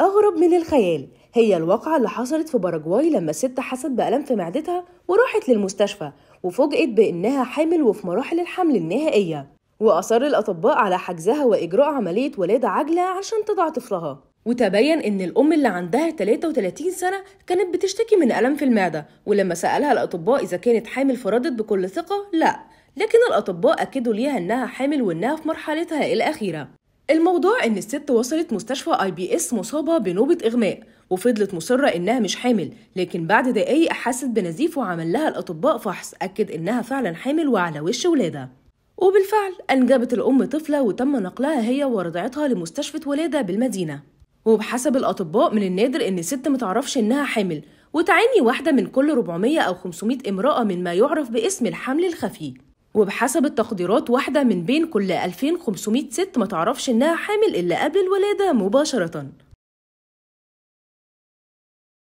أغرب من الخيال هي الواقعة اللي حصلت في باراجواي لما الست حست بألم في معدتها وراحت للمستشفى وفوجئت بإنها حامل وفي مراحل الحمل النهائية وأصر الأطباء على حجزها وإجراء عملية ولادة عاجلة عشان تضع طفلها وتبين إن الأم اللي عندها 33 سنة كانت بتشتكي من ألم في المعدة ولما سألها الأطباء إذا كانت حامل فردت بكل ثقة لا لكن الأطباء أكدوا ليها إنها حامل وإنها في مرحلتها الأخيرة الموضوع إن الست وصلت مستشفى آي بي إس مصابة بنوبة إغماء وفضلت مصرة إنها مش حامل لكن بعد دقايق حست بنزيف وعمل لها الأطباء فحص أكد إنها فعلا حامل وعلى وش ولادة وبالفعل أنجبت الأم طفلة وتم نقلها هي ورضعتها لمستشفى ولادة بالمدينة وبحسب الأطباء من النادر إن الست متعرفش إنها حامل وتعاني واحدة من كل 400 أو 500 امرأة من ما يعرف باسم الحمل الخفي وبحسب التقديرات واحدة من بين كل 2500 ست ما تعرفش إنها حامل إلا قبل الولادة مباشرةً